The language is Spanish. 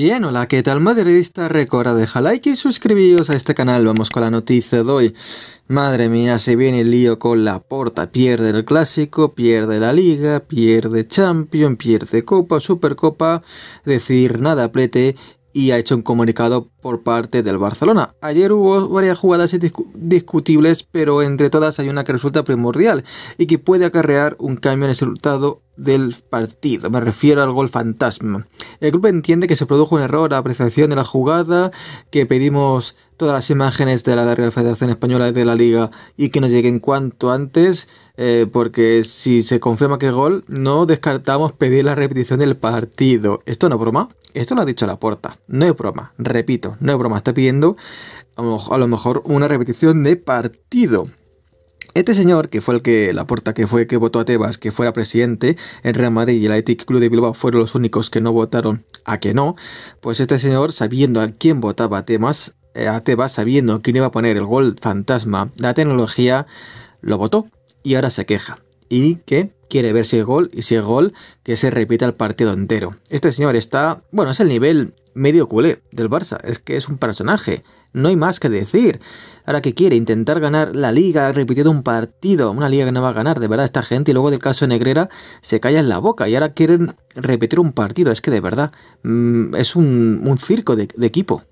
Bien, hola, ¿qué tal madridista? Recuerda dejar like y suscribiros a este canal, vamos con la noticia de hoy. Madre mía, se viene el lío con la porta, pierde el clásico, pierde la liga, pierde Champion, pierde Copa, Supercopa, decir nada plete y ha hecho un comunicado por parte del Barcelona. Ayer hubo varias jugadas discutibles, pero entre todas hay una que resulta primordial y que puede acarrear un cambio en el resultado del partido, me refiero al gol fantasma. El club entiende que se produjo un error a apreciación de la jugada, que pedimos todas las imágenes de la Real Federación Española de la Liga y que nos lleguen cuanto antes, eh, porque si se confirma que gol, no descartamos pedir la repetición del partido. ¿Esto no es broma? Esto lo ha dicho la puerta. No es broma, repito, no es broma. Está pidiendo a lo mejor una repetición de partido. Este señor, que fue el que, la porta, que fue que votó a Tebas, que fuera presidente, en Real Madrid y el Athletic Club de Bilbao fueron los únicos que no votaron a que no, pues este señor, sabiendo a quién votaba a Tebas, eh, a Tebas sabiendo quién iba a poner el gol fantasma, la tecnología, lo votó y ahora se queja. Y que quiere ver si es gol y si es gol, que se repita el partido entero. Este señor está, bueno, es el nivel medio culé del Barça. Es que es un personaje. No hay más que decir. Ahora que quiere intentar ganar la liga, repitiendo un partido, una liga que no va a ganar, de verdad, esta gente. Y luego del caso Negrera se calla en la boca y ahora quieren repetir un partido. Es que de verdad, mm, es un, circo de equipo.